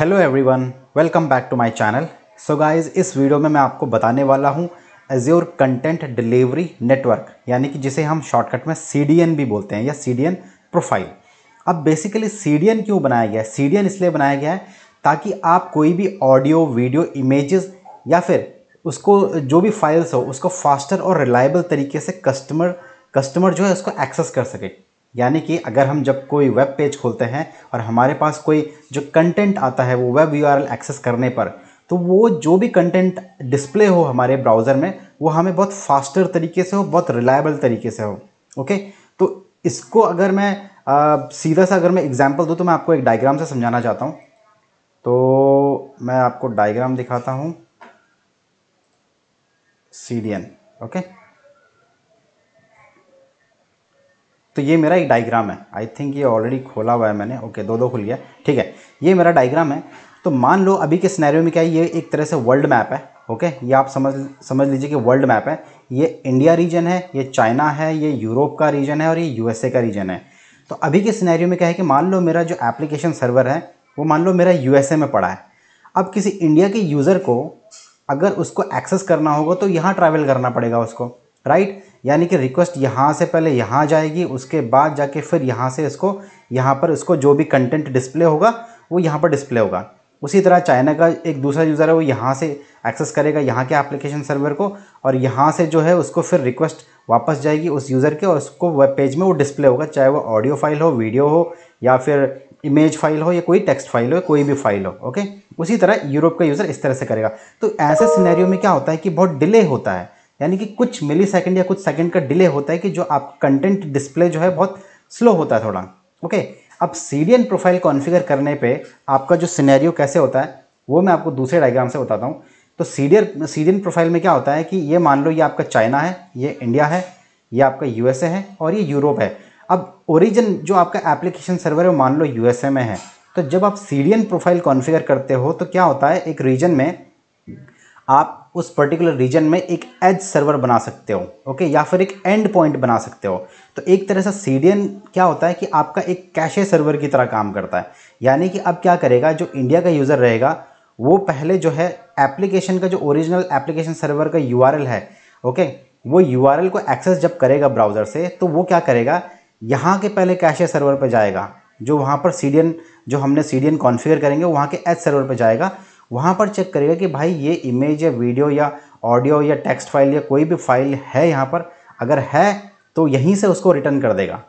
hello everyone welcome back to my channel so guys इस video में मैं आपको बताने वाला हूँ एज्योर कंटेंट डिलीवरी नेटवर्क यानी कि जिसे हम शॉर्टकट में सी भी बोलते हैं या सी प्रोफाइल अब बेसिकली सी क्यों बनाया गया है सी इसलिए बनाया गया है ताकि आप कोई भी ऑडियो वीडियो इमेजेस या फिर उसको जो भी फाइल्स हो उसको फास्टर और रिलायबल तरीके से कस्टमर कस्टमर जो है उसको एक्सेस कर सके यानी कि अगर हम जब कोई वेब पेज खोलते हैं और हमारे पास कोई जो कंटेंट आता है वो वेब यू एक्सेस करने पर तो वो जो भी कंटेंट डिस्प्ले हो हमारे ब्राउज़र में वो हमें बहुत फास्टर तरीके से हो बहुत रिलायबल तरीके से हो ओके तो इसको अगर मैं आ, सीधा सा अगर मैं एग्जाम्पल दूँ तो मैं आपको एक डायग्राम से समझाना चाहता हूँ तो मैं आपको डायग्राम दिखाता हूँ सी डी एन ओके तो ये मेरा एक डायग्राम है आई थिंक ये ऑलरेडी खोला हुआ है मैंने ओके दो दो खुल गया ठीक है ये मेरा डायग्राम है तो मान लो अभी के सिनेरियो में क्या है ये एक तरह से वर्ल्ड मैप है ओके ये आप समझ समझ लीजिए कि वर्ल्ड मैप है ये इंडिया रीजन है ये चाइना है ये यूरोप का रीजन है और ये यूएसए का रीजन है तो अभी के सिनेरियो में क्या है कि मान लो मेरा जो एप्लीकेशन सर्वर है वो मान लो मेरा यूएसए में पड़ा है अब किसी इंडिया के यूज़र को अगर उसको एक्सेस करना होगा तो यहाँ ट्रैवल करना पड़ेगा उसको राइट यानी कि रिक्वेस्ट यहाँ से पहले यहाँ जाएगी उसके बाद जाके फिर यहाँ से इसको यहाँ पर इसको जो भी कंटेंट डिस्प्ले होगा वो यहाँ पर डिस्प्ले होगा उसी तरह चाइना का एक दूसरा यूज़र है वो यहाँ से एक्सेस करेगा यहाँ के एप्लीकेशन सर्वर को और यहाँ से जो है उसको फिर रिक्वेस्ट वापस जाएगी उस यूज़र के और उसको वेब पेज में वो डिस्प्ले होगा चाहे वो ऑडियो फाइल हो वीडियो हो या फिर इमेज फाइल हो या कोई टेक्स्ट फाइल हो कोई भी फाइल हो ओके उसी तरह यूरोप का यूज़र इस तरह से करेगा तो ऐसे सिनेरियो में क्या होता है कि बहुत डिले होता है यानी कि कुछ मिली सेकेंड या कुछ सेकेंड का डिले होता है कि जो आप कंटेंट डिस्प्ले जो है बहुत स्लो होता है थोड़ा ओके अब सीडियन प्रोफाइल कॉन्फ़िगर करने पे आपका जो सिनेरियो कैसे होता है वो मैं आपको दूसरे डायग्राम से बताता हूँ तो सीडियर सीडियन प्रोफाइल में क्या होता है कि ये मान लो ये आपका चाइना है ये इंडिया है ये आपका यूएसए है और ये यूरोप है अब ओरिजिन जो आपका एप्लीकेशन सर्वर है वो मान लो यूएसए में है तो जब आप सीडियन प्रोफाइल कॉन्फ़िगर करते हो तो क्या होता है एक रीजन में आप उस पर्टिकुलर रीजन में एक एज सर्वर बना सकते हो ओके या फिर एक एंड पॉइंट बना सकते हो तो एक तरह से सी क्या होता है कि आपका एक कैशे सर्वर की तरह काम करता है यानी कि अब क्या करेगा जो इंडिया का यूज़र रहेगा वो पहले जो है एप्लीकेशन का जो ओरिजिनल एप्लीकेशन सर्वर का यू है ओके वो यू को एक्सेस जब करेगा ब्राउज़र से तो वो क्या करेगा यहाँ के पहले कैशे सर्वर पर जाएगा जो वहाँ पर सी जो हमने सी डी कॉन्फ़िगर करेंगे वहाँ के एच सर्वर पर जाएगा वहाँ पर चेक करेगा कि भाई ये इमेज या वीडियो या ऑडियो या टेक्स्ट फाइल या कोई भी फाइल है यहाँ पर अगर है तो यहीं से उसको रिटर्न कर देगा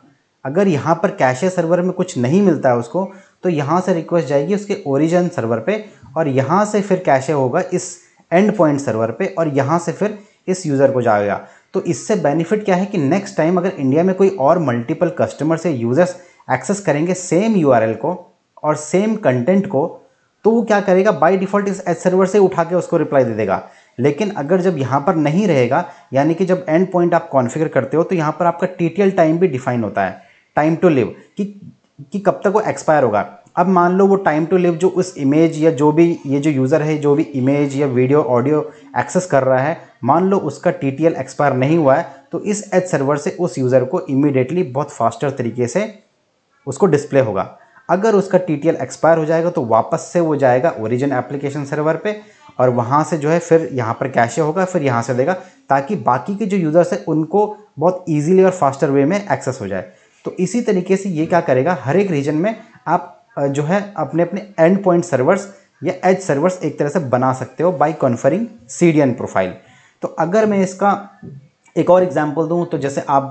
अगर यहाँ पर कैशे सर्वर में कुछ नहीं मिलता है उसको तो यहाँ से रिक्वेस्ट जाएगी उसके ओरिजिन सर्वर पे और यहाँ से फिर कैशे होगा इस एंड पॉइंट सर्वर पे और यहाँ से फिर इस यूज़र को जाएगा तो इससे बेनिफिट क्या है कि नेक्स्ट टाइम अगर इंडिया में कोई और मल्टीपल कस्टमर से यूज़र्स एक्सेस करेंगे सेम यू को और सेम कंटेंट को तो वो क्या करेगा बाई डिफ़ॉल्ट इस एच सर्वर से उठा के उसको रिप्लाई दे देगा लेकिन अगर जब यहाँ पर नहीं रहेगा यानी कि जब एंड पॉइंट आप कॉन्फ़िगर करते हो तो यहाँ पर आपका टी टाइम भी डिफाइन होता है टाइम टू लिव कि कि कब तक वो एक्सपायर होगा अब मान लो वो टाइम टू लिव जो उस इमेज या जो भी ये जो यूज़र है जो भी इमेज या वीडियो ऑडियो एक्सेस कर रहा है मान लो उसका टी एक्सपायर नहीं हुआ है तो इस एच सर्वर से उस यूज़र को इमिडिएटली बहुत फास्टर तरीके से उसको डिस्प्ले होगा अगर उसका टी एक्सपायर हो जाएगा तो वापस से वो जाएगा ओरिजिन एप्लीकेशन सर्वर पे और वहाँ से जो है फिर यहाँ पर कैशे होगा फिर यहाँ से देगा ताकि बाकी के जो यूज़र्स हैं उनको बहुत ईजिली और फास्टर वे में एक्सेस हो जाए तो इसी तरीके से ये क्या करेगा हर एक रीजन में आप जो है अपने अपने एंड पॉइंट सर्वर्स या एज सर्वर्स एक तरह से बना सकते हो बाई कॉन्फरिंग सी प्रोफाइल तो अगर मैं इसका एक और एग्जांपल दूं तो जैसे आप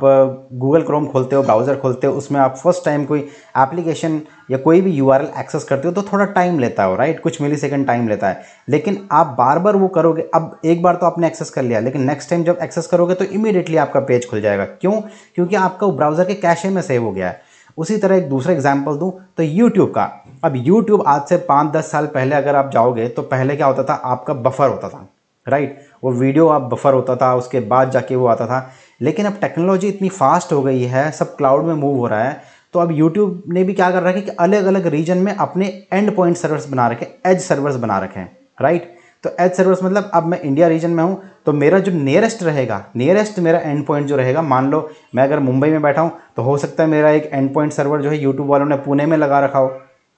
गूगल क्रोम खोलते हो ब्राउज़र खोलते हो उसमें आप फर्स्ट टाइम कोई एप्लीकेशन या कोई भी यू एक्सेस करते हो तो थोड़ा टाइम लेता हो राइट कुछ मिली सेकेंड टाइम लेता है लेकिन आप बार बार वो करोगे अब एक बार तो आपने एक्सेस कर लिया लेकिन नेक्स्ट टाइम जब एक्सेस करोगे तो इमीडिएटली आपका पेज खुल जाएगा क्यों क्योंकि आपका ब्राउज़र के कैशे में सेव हो गया है उसी तरह एक दूसरा एग्जाम्पल दूँ तो यूट्यूब का अब यूट्यूब आज से पाँच दस साल पहले अगर आप जाओगे तो पहले क्या होता था आपका बफर होता था राइट वो वीडियो आप बफर होता था उसके बाद जाके वो आता था लेकिन अब टेक्नोलॉजी इतनी फास्ट हो गई है सब क्लाउड में मूव हो रहा है तो अब यूट्यूब ने भी क्या कर रखा है कि अलग अलग रीजन में अपने एंड पॉइंट सर्वर्स बना रखे एज सर्वर्स बना रखे हैं राइट तो एज सर्वर्स मतलब अब मैं इंडिया रीजन में हूँ तो मेरा जो नियरेस्ट रहेगा नियरेस्ट मेरा एंड पॉइंट जो रहेगा मान लो मैं अगर मुंबई में बैठा हूँ तो हो सकता है मेरा एक एंड पॉइंट सर्वर जो है यूट्यूब वालों ने पुणे में लगा रखा हो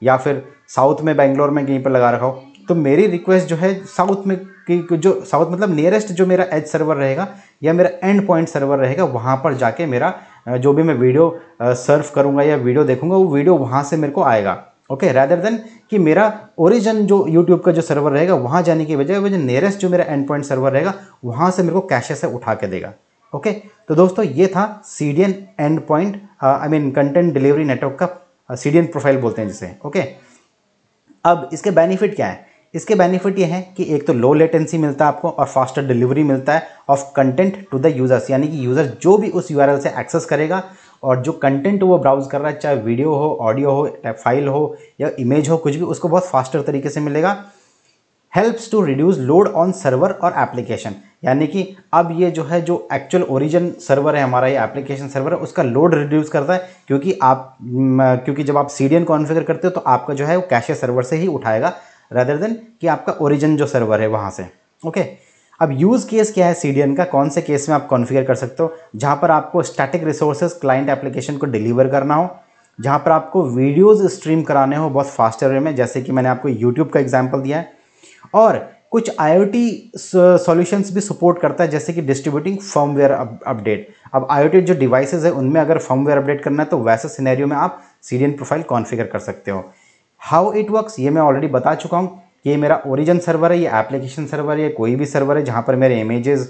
या फिर साउथ में बेंगलोर में कहीं पर लगा रखा हो तो मेरी रिक्वेस्ट जो है साउथ में कि जो साउथ मतलब नियरेस्ट जो मेरा एज सर्वर रहेगा या मेरा एंड पॉइंट सर्वर रहेगा वहाँ पर जाके मेरा जो भी मैं वीडियो सर्व करूँगा या वीडियो देखूँगा वो वीडियो वहाँ से मेरे को आएगा ओके रैदर देन कि मेरा ओरिजिन जो यूट्यूब का जो सर्वर रहेगा वहाँ जाने की वजह नियरेस्ट जो मेरा एंड पॉइंट सर्वर रहेगा वहाँ से मेरे को कैशे से उठा के देगा ओके तो दोस्तों ये था C D N end point I mean content delivery network का सी डी एन प्रोफाइल बोलते हैं जिसे ओके अब इसके बेनिफिट क्या है इसके बेनिफिट ये हैं कि एक तो लो लेटेंसी मिलता है आपको और फास्टर डिलीवरी मिलता है of content to the users यानी कि यूज़र जो भी उस यू से एक्सेस करेगा और जो कंटेंट वो ब्राउज़ कर रहा है चाहे वीडियो हो ऑडियो हो फाइल हो या इमेज हो कुछ भी उसको बहुत फास्टर तरीके से मिलेगा helps to reduce load on server और एप्लीकेशन यानी कि अब ये जो है जो एक्चुअल ओरिजिन सर्वर है हमारा ये एप्लीकेशन सर्वर है उसका लोड रिड्यूस करता है क्योंकि आप क्योंकि जब आप सी डी कॉन्फ़िगर करते हो तो आपका जो है वो कैशे सर्वर से ही उठाएगा रदर देन कि आपका ओरिजिन जो सर्वर है वहाँ से ओके अब यूज़ केस क्या है सी का कौन से केस में आप कॉन्फ़िगर कर सकते हो जहाँ पर आपको स्टैटिक रिसोर्सेज क्लाइंट एप्लीकेशन को डिलीवर करना हो जहाँ पर आपको वीडियोस स्ट्रीम कराने हो बहुत फास्टर वे में जैसे कि मैंने आपको यूट्यूब का एग्जाम्पल दिया है और कुछ आई सॉल्यूशंस भी सपोर्ट करता है जैसे कि डिस्ट्रीब्यूटिंग फर्मवेयर अपडेट अब आई जो डिवाइसेज है उनमें अगर फर्मवेयर अपडेट करना है तो वैसे सिनेरियो में आप सी प्रोफाइल कॉन्फ़िगर कर सकते हो हाउ इट वर्क्स ये मैं ऑलरेडी बता चुका हूँ ये मेरा ओरिजिन सर्वर है ये एप्लीकेशन सर्वर है कोई भी सर्वर है जहाँ पर मेरे इमेजेस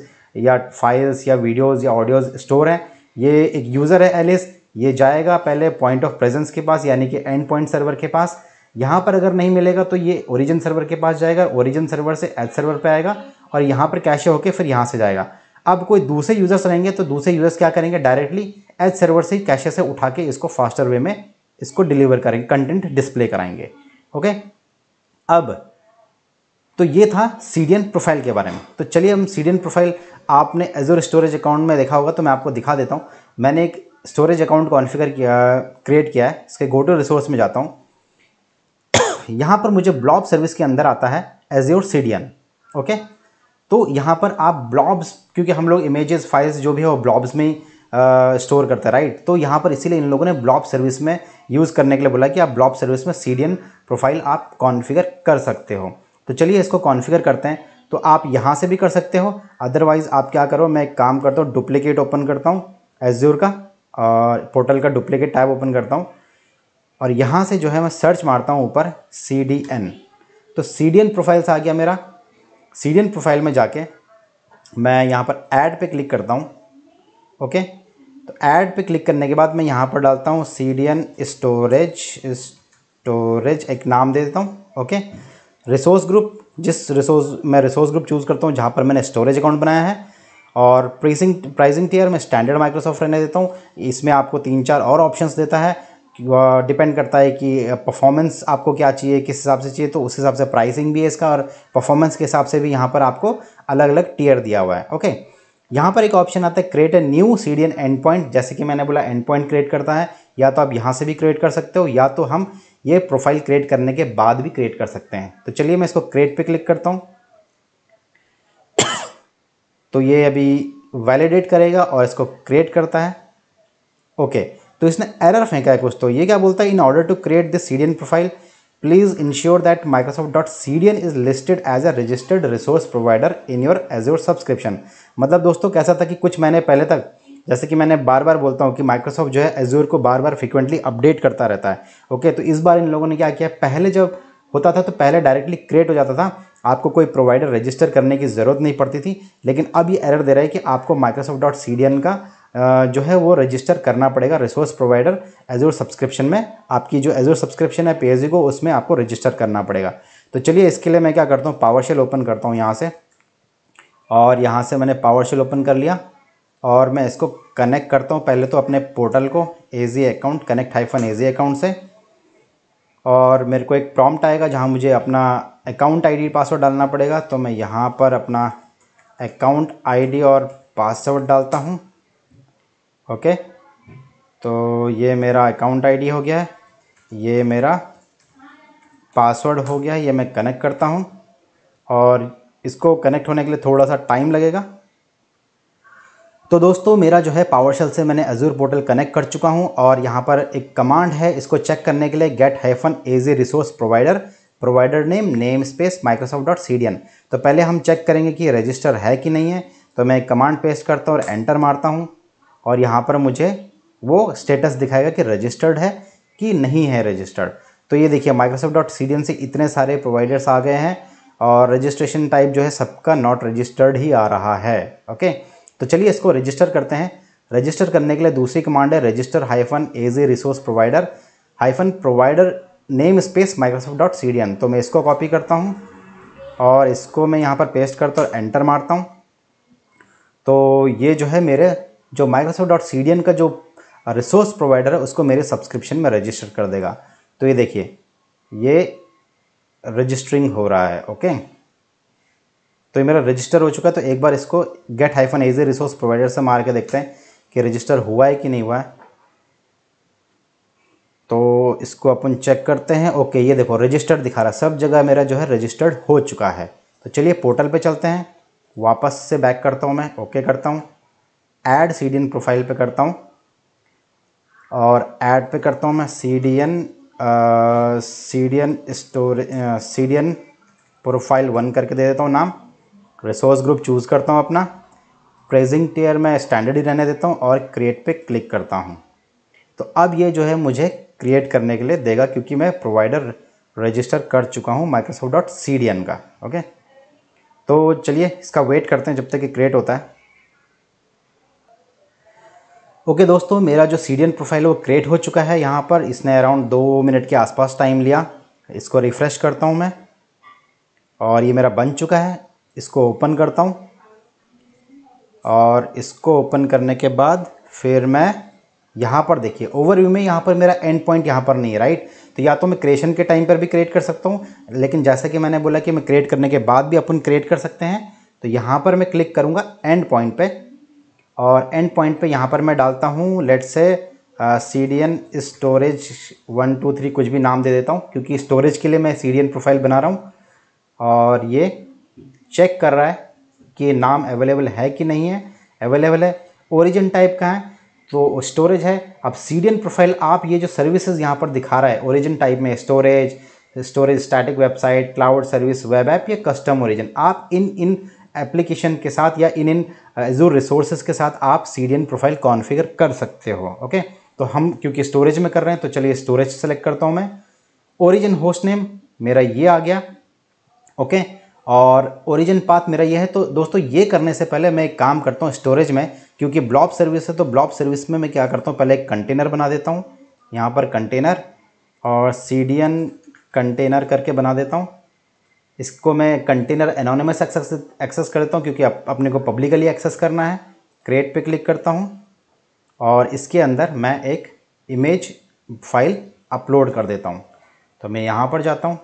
या फाइल्स या वीडियोस या ऑडियोज स्टोर हैं ये एक यूज़र है एलिस ये जाएगा पहले पॉइंट ऑफ प्रेजेंस के पास यानी कि एंड पॉइंट सर्वर के पास यहाँ पर अगर नहीं मिलेगा तो ये ओरिजिन सर्वर के पास जाएगा ओरिजिन सर्वर से एच सर्वर पर आएगा और यहाँ पर कैशे होकर फिर यहाँ से जाएगा अब कोई दूसरे यूज़र्स रहेंगे तो दूसरे यूज़र्स क्या करेंगे डायरेक्टली एच सर्वर से कैशे से उठा के इसको फास्टर वे में इसको डिलीवर करेंगे कंटेंट डिस्प्ले कराएंगे ओके अब तो ये था सीडियन प्रोफाइल के बारे में तो चलिए हम सीडियन प्रोफाइल आपने एजोर स्टोरेज अकाउंट में देखा होगा तो मैं आपको दिखा देता हूँ मैंने एक स्टोरेज अकाउंट कॉन्फ़िगर किया क्रिएट किया है इसके गोटो रिसोर्स में जाता हूँ यहाँ पर मुझे ब्लॉब सर्विस के अंदर आता है एजोर सीडियन ओके तो यहाँ पर आप ब्लॉब्स क्योंकि हम लोग इमेजेस फाइल्स जो भी है वो ब्लॉब्स में स्टोर करता है राइट तो यहाँ पर इसीलिए इन लोगों ने ब्लॉब सर्विस में यूज़ करने के लिए बोला कि आप ब्लॉब सर्विस में सी प्रोफाइल आप कॉन्फ़िगर कर सकते हो तो चलिए इसको कॉन्फ़िगर करते हैं तो आप यहाँ से भी कर सकते हो अदरवाइज़ आप क्या करो मैं एक काम करता हूँ डुप्लीकेट ओपन करता हूँ एज्योर का और पोर्टल का डुप्लीकेट टैब ओपन करता हूँ और यहाँ से जो है मैं सर्च मारता हूँ ऊपर सी डी एन तो सी डी एन प्रोफाइल्स आ गया मेरा सी डी एन प्रोफाइल में जाके मैं यहाँ पर ऐड पे क्लिक करता हूँ ओके तो ऐड पे क्लिक करने के बाद मैं यहाँ पर डालता हूँ C D N storage storage एक नाम दे देता हूँ ओके रिसोर्स ग्रुप जिस रिसोर्स मैं रिसोर्स ग्रुप चूज़ करता हूँ जहाँ पर मैंने स्टोरेज अकाउंट बनाया है और प्राइसिंग प्राइसिंग टीयर मैं स्टैंडर्ड माइक्रोसॉफ्ट रहने देता हूँ इसमें आपको तीन चार और ऑप्शंस देता है डिपेंड करता है कि परफॉर्मेंस आपको क्या चाहिए किस हिसाब से चाहिए तो उस हिसाब से प्राइसिंग भी है इसका और परफॉर्मेंस के हिसाब से भी यहाँ पर आपको अलग अलग टीयर दिया हुआ है ओके यहाँ पर एक ऑप्शन आता है create a new C D N end point जैसे कि मैंने बोला एंड पॉइंट क्रिएट करता है या तो आप यहाँ से भी क्रिएट कर सकते हो या तो हम ये प्रोफाइल क्रिएट करने के बाद भी क्रिएट कर सकते हैं तो चलिए मैं इसको क्रिएट पे क्लिक करता हूँ तो ये अभी वैलिडेट करेगा और इसको क्रिएट करता है ओके तो इसने एरर फेंका है कुछ तो ये क्या बोलता है in order to create this C D N profile please ensure that Microsoft dot C D N is listed as a registered resource provider in your as your subscription मतलब दोस्तों कैसा था कि कुछ महीने पहले तक जैसे कि मैंने बार बार बोलता हूँ कि माइक्रोसॉफ्ट जो है एजूर को बार बार फ्रिक्वेंटली अपडेट करता रहता है ओके तो इस बार इन लोगों ने क्या किया पहले जब होता था तो पहले डायरेक्टली क्रिएट हो जाता था आपको कोई प्रोवाइडर रजिस्टर करने की ज़रूरत नहीं पड़ती थी लेकिन अब ये एरर दे रहा है कि आपको Microsoft dot C D N का जो है वो रजिस्टर करना पड़ेगा रिसोर्स प्रोवाइडर एजोर सब्सक्रिप्शन में आपकी जो एजोर सब्सक्रिप्शन है पे को उसमें आपको रजिस्टर करना पड़ेगा तो चलिए इसके लिए मैं क्या करता हूँ पावर शेल ओपन करता हूँ यहाँ से और यहाँ से मैंने पावर शेल ओपन कर लिया और मैं इसको कनेक्ट करता हूँ पहले तो अपने पोर्टल को a account connect hyphen a account से और मेरे को एक प्रॉम्प्ट आएगा जहाँ मुझे अपना अकाउंट आईडी पासवर्ड डालना पड़ेगा तो मैं यहाँ पर अपना अकाउंट आईडी और पासवर्ड डालता हूँ ओके तो ये मेरा अकाउंट आईडी हो गया है ये मेरा पासवर्ड हो गया है ये मैं कनेक्ट करता हूँ और इसको कनेक्ट होने के लिए थोड़ा सा टाइम लगेगा तो दोस्तों मेरा जो है पावर शेल से मैंने अजूर पोर्टल कनेक्ट कर चुका हूं और यहां पर एक कमांड है इसको चेक करने के लिए get hyphen as a resource provider provider name name space Microsoft dot C D N तो पहले हम चेक करेंगे कि रजिस्टर है कि नहीं है तो मैं कमांड पेस्ट करता हूँ और एंटर मारता हूँ और यहाँ पर मुझे वो स्टेटस दिखाएगा कि रजिस्टर्ड है कि नहीं है रजिस्टर्ड तो ये देखिए Microsoft dot C D N से इतने सारे प्रोवाइडर्स आ गए हैं और रजिस्ट्रेशन टाइप जो है सबका नॉट रजिस्टर्ड ही आ रहा है ओके तो चलिए इसको रजिस्टर करते हैं रजिस्टर करने के लिए दूसरी कमांड है register hyphen as a resource provider hyphen provider name space Microsoft dot C D N तो मैं इसको कॉपी करता हूँ और इसको मैं यहाँ पर पेस्ट करता हूँ एंटर मारता हूँ तो ये जो है मेरे जो Microsoft dot C D N का जो रिसोर्स प्रोवाइडर है उसको मेरे सब्सक्रिप्शन में रजिस्टर कर देगा तो ये देखिए ये रजिस्टरिंग हो रहा है ओके तो ये मेरा रजिस्टर हो चुका है तो एक बार इसको गेट हाइफन एजी रिसोर्स प्रोवाइडर से मार के देखते हैं कि रजिस्टर हुआ है कि नहीं हुआ है तो इसको अपन चेक करते हैं ओके ये देखो रजिस्टर्ड दिखा रहा है सब जगह मेरा जो है रजिस्टर्ड हो चुका है तो चलिए पोर्टल पे चलते हैं वापस से बैक करता हूँ मैं ओके करता हूँ add C D N profile पे करता हूँ और ऐड पे करता हूँ मैं C D N CDN store CDN profile one करके दे देता हूँ नाम रिसोर्स ग्रुप चूज़ करता हूँ अपना प्रेजिंग टेयर में स्टैंडर्ड ही रहने देता हूँ और क्रिएट पे क्लिक करता हूँ तो अब ये जो है मुझे क्रिएट करने के लिए देगा क्योंकि मैं प्रोवाइडर रजिस्टर कर चुका हूँ Microsoft dot C D N का ओके तो चलिए इसका वेट करते हैं जब तक कि क्रिएट होता है ओके okay दोस्तों मेरा जो सी प्रोफाइल वो क्रिएट हो चुका है यहाँ पर इसने अराउंड दो मिनट के आसपास टाइम लिया इसको रिफ़्रेश करता हूँ मैं और ये मेरा बन चुका है इसको ओपन करता हूँ और इसको ओपन करने के बाद फिर मैं यहाँ पर देखिए ओवरव्यू में यहाँ पर मेरा एंड पॉइंट यहाँ पर नहीं है राइट तो या तो मैं क्रिएशन के टाइम पर भी क्रिएट कर सकता हूँ लेकिन जैसा कि मैंने बोला कि मैं क्रिएट करने के बाद भी अपन क्रिएट कर सकते हैं तो यहाँ पर मैं क्लिक करूँगा एंड पॉइंट पर और एंड पॉइंट पे यहाँ पर मैं डालता हूँ let say C D N storage one two three कुछ भी नाम दे देता हूँ क्योंकि स्टोरेज के लिए मैं सी डी एन प्रोफाइल बना रहा हूँ और ये चेक कर रहा है कि नाम अवेलेबल है कि नहीं है अवेलेबल है ओरिजिन टाइप का है तो स्टोरेज है अब सी डी एन प्रोफाइल आप ये जो सर्विसेज यहाँ पर दिखा रहा है ओरिजिन टाइप में storage storage static website cloud service web app या कस्टम ओरिजिन आप इन इन एप्लीकेशन के साथ या इन इन जो रिसोर्सेज के साथ आप सी प्रोफाइल कॉन्फ़िगर कर सकते हो ओके तो हम क्योंकि स्टोरेज में कर रहे हैं तो चलिए स्टोरेज सेलेक्ट करता हूँ मैं ओरिजिन होस्ट नेम मेरा ये आ गया ओके और ओरिजिन पाथ मेरा ये है तो दोस्तों ये करने से पहले मैं एक काम करता हूँ स्टोरेज में क्योंकि ब्लॉब सर्विस है तो ब्लॉब सर्विस में मैं क्या करता हूँ पहले एक कंटेनर बना देता हूँ यहाँ पर कंटेनर और सी कंटेनर करके बना देता हूँ इसको मैं कंटेनर एनोनमस एक्सेस एक्सेस कर देता हूँ क्योंकि अप, अपने को पब्लिकली एक्सेस करना है क्रिएट पे क्लिक करता हूँ और इसके अंदर मैं एक इमेज फाइल अपलोड कर देता हूँ तो मैं यहाँ पर जाता हूँ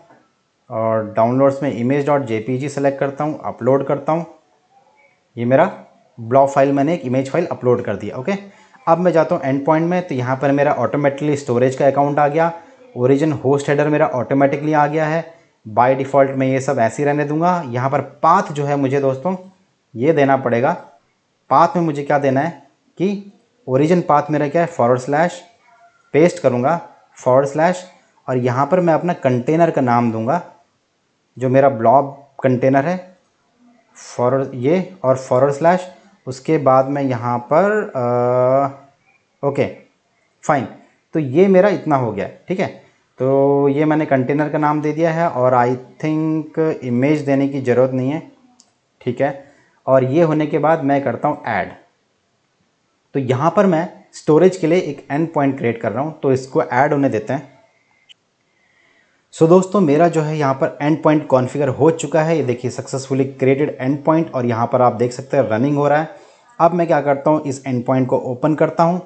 और डाउनलोड्स में image dot J P G select करता हूँ अपलोड करता हूँ ये मेरा ब्लॉक फाइल मैंने एक इमेज फाइल अपलोड कर दिया ओके अब मैं जाता हूँ एंड पॉइंट में तो यहाँ पर मेरा ऑटोमेटिकली स्टोरेज का अकाउंट आ गया ओरिजिन होस्ट हेडर मेरा ऑटोमेटिकली आ गया है बाय डिफ़ॉल्ट मैं ये सब ऐसे ही रहने दूंगा यहाँ पर पाथ जो है मुझे दोस्तों ये देना पड़ेगा पाथ में मुझे क्या देना है कि ओरिजिन पाथ मेरा क्या है फॉरवर्ड स्लैश पेस्ट करूँगा फॉरवर्ड स्लैश और यहाँ पर मैं अपना कंटेनर का नाम दूंगा जो मेरा ब्लॉब कंटेनर है फॉरवर्ड ये और फॉरवर्ड स्लैश उसके बाद मैं यहाँ पर आ, ओके फाइन तो ये मेरा इतना हो गया ठीक है तो ये मैंने कंटेनर का नाम दे दिया है और आई थिंक इमेज देने की ज़रूरत नहीं है ठीक है और ये होने के बाद मैं करता हूँ ऐड तो यहाँ पर मैं स्टोरेज के लिए एक एंड पॉइंट क्रिएट कर रहा हूँ तो इसको ऐड होने देते हैं सो so, दोस्तों मेरा जो है यहाँ पर एंड पॉइंट कॉन्फ़िगर हो चुका है ये देखिए सक्सेसफुली क्रिएटेड एंड पॉइंट और यहाँ पर आप देख सकते हैं रनिंग हो रहा है अब मैं क्या करता हूँ इस एंड पॉइंट को ओपन करता हूँ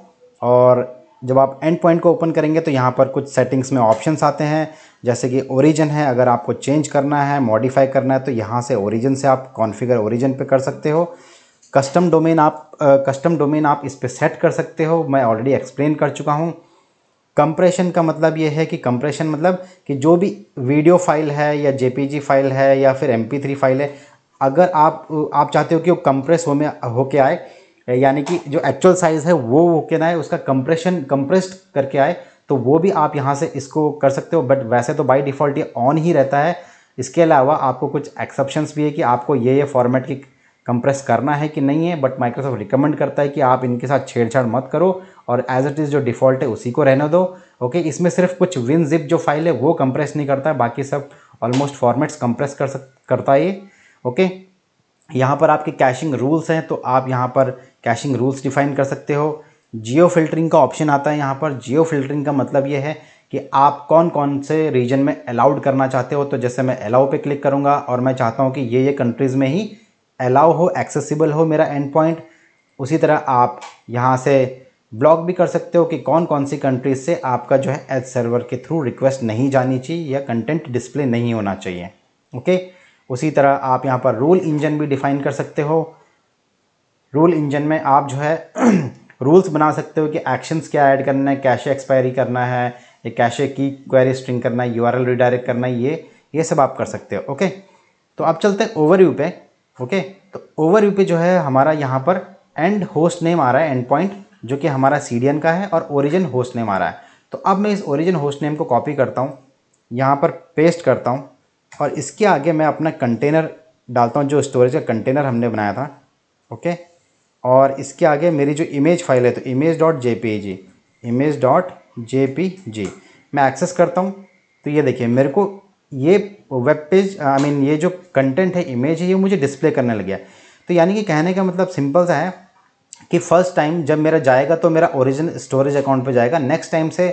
और जब आप एंड पॉइंट को ओपन करेंगे तो यहाँ पर कुछ सेटिंग्स में ऑप्शन आते हैं जैसे कि ओरिजिन है अगर आपको चेंज करना है मॉडिफाई करना है तो यहाँ से ओरिजिन से आप कॉन्फ़िगर ओरिजिन पे कर सकते हो कस्टम डोमेन आप कस्टम डोमेन आप इस पर सेट कर सकते हो मैं ऑलरेडी एक्सप्लेन कर चुका हूँ कंप्रेशन का मतलब ये है कि कंप्रेशन मतलब कि जो भी वीडियो फाइल है या जे फाइल है या फिर एम फाइल है अगर आप आप चाहते हो कि वो कंप्रेस हो में होके आए यानी कि जो एक्चुअल साइज़ है वो वो ना है उसका कंप्रेशन कंप्रेस्ड करके आए तो वो भी आप यहाँ से इसको कर सकते हो बट वैसे तो बाई डिफ़ॉल्ट ये ऑन ही रहता है इसके अलावा आपको कुछ एक्सेप्शंस भी है कि आपको ये ये फॉर्मेट की कंप्रेस करना है कि नहीं है बट माइक्रोसॉफ्ट रिकमेंड करता है कि आप इनके साथ छेड़छाड़ मत करो और एज इट इज़ जो डिफ़ॉल्ट है उसी को रहने दो ओके इसमें सिर्फ कुछ विन जिप जो फाइल है वो कंप्रेस नहीं करता है बाकी सब ऑलमोस्ट फॉर्मेट्स कंप्रेस कर सक करता है ये ओके यहाँ पर आपके कैशिंग रूल्स हैं तो आप यहाँ पर कैशिंग रूल्स डिफाइन कर सकते हो जियो फिल्टरिंग का ऑप्शन आता है यहाँ पर जियो फिल्टरिंग का मतलब ये है कि आप कौन कौन से रीजन में अलाउड करना चाहते हो तो जैसे मैं अलाउ पे क्लिक करूँगा और मैं चाहता हूँ कि ये ये कंट्रीज़ में ही अलाउ हो एक्सेसिबल हो मेरा एंड पॉइंट उसी तरह आप यहाँ से ब्लॉक भी कर सकते हो कि कौन कौन सी कंट्रीज से आपका जो है एज सर्वर के थ्रू रिक्वेस्ट नहीं जानी चाहिए या कंटेंट डिस्प्ले नहीं होना चाहिए ओके उसी तरह आप यहाँ पर रूल इंजन भी डिफाइन कर सकते हो रूल इंजन में आप जो है रूल्स बना सकते हो कि एक्शंस क्या ऐड करना है कैशे एक्सपायरी करना है या कैशे की क्वेरी स्ट्रिंग करना है यू आर रिडायरेक्ट करना है ये ये सब आप कर सकते हो ओके तो आप चलते हैं यू पे ओके तो यू पे जो है हमारा यहाँ पर एंड होस्ट नेम आ रहा है एंड पॉइंट जो कि हमारा सी का है और ओरिजिन होस्ट नेम आ रहा है तो अब मैं इस ओरिजिन होस्ट नेम को कॉपी करता हूँ यहाँ पर पेस्ट करता हूँ और इसके आगे मैं अपना कंटेनर डालता हूँ जो स्टोरेज का कंटेनर हमने बनाया था ओके और इसके आगे मेरी जो इमेज फाइल है तो image dot J P G image dot J P G मैं एक्सेस करता हूँ तो ये देखिए मेरे को ये वेब पेज आई मीन ये जो कंटेंट है इमेज है ये मुझे डिस्प्ले करने लग गया तो यानी कि कहने का मतलब सिंपल सा है कि फ़र्स्ट टाइम जब मेरा जाएगा तो मेरा ओरिजिनल स्टोरेज अकाउंट पे जाएगा नेक्स्ट टाइम से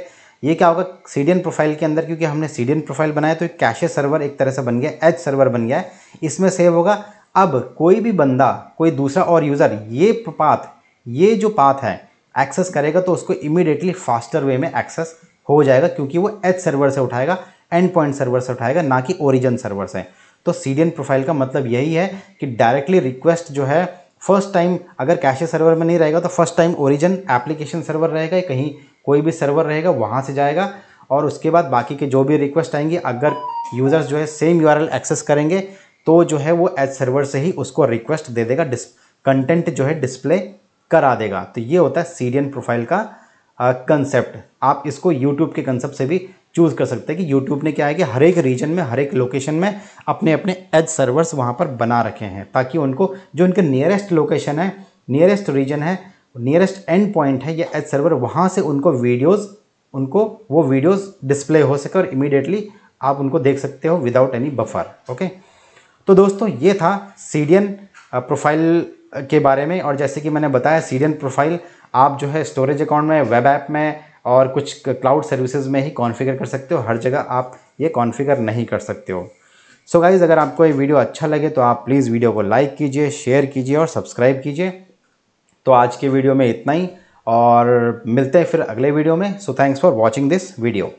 ये क्या होगा सी प्रोफाइल के अंदर क्योंकि हमने सी प्रोफाइल बनाया तो एक कैशे सर्वर एक तरह से बन गया एच सर्वर बन गया है इसमें सेव होगा अब कोई भी बंदा कोई दूसरा और यूज़र ये पाथ ये जो पाथ है एक्सेस करेगा तो उसको इमिडिएटली फास्टर वे में एक्सेस हो जाएगा क्योंकि वो एच सर्वर से उठाएगा एंड पॉइंट सर्वर से उठाएगा ना कि ओरिजिन सर्वर से तो सी प्रोफाइल का मतलब यही है कि डायरेक्टली रिक्वेस्ट जो है फर्स्ट टाइम अगर कैशे सर्वर में नहीं रहेगा तो first time origin application server रहेगा कहीं कोई भी सर्वर रहेगा वहाँ से जाएगा और उसके बाद बाकी के जो भी रिक्वेस्ट आएंगे अगर यूज़र्स जो है सेम यू एक्सेस करेंगे तो जो है वो एज सर्वर से ही उसको रिक्वेस्ट दे देगा डिस कंटेंट जो है डिस्प्ले करा देगा तो ये होता है सीरियन प्रोफाइल का कंसेप्ट आप इसको यूट्यूब के कंसेप्ट से भी चूज़ कर सकते हैं कि यूट्यूब ने क्या है कि हर एक रीजन में हर एक लोकेशन में अपने अपने एज सर्वर्स वहाँ पर बना रखे हैं ताकि उनको जो उनके नियरेस्ट लोकेशन है नियरेस्ट रीजन है नियरेस्ट एंड पॉइंट है या एज सर्वर वहाँ से उनको वीडियोज़ उनको वो वीडियोज़ डिस्प्ले हो सके और इमीडिएटली आप उनको देख सकते हो विदाउट एनी बफर ओके तो दोस्तों ये था सीडियन प्रोफाइल के बारे में और जैसे कि मैंने बताया सीडियन प्रोफाइल आप जो है स्टोरेज अकाउंट में वेब ऐप में और कुछ क्लाउड सर्विसेज में ही कॉन्फ़िगर कर सकते हो हर जगह आप ये कॉन्फ़िगर नहीं कर सकते हो सो so गाइज़ अगर आपको ये वीडियो अच्छा लगे तो आप प्लीज़ वीडियो को लाइक कीजिए शेयर कीजिए और सब्सक्राइब कीजिए तो आज के वीडियो में इतना ही और मिलते हैं फिर अगले वीडियो में so thanks for watching this video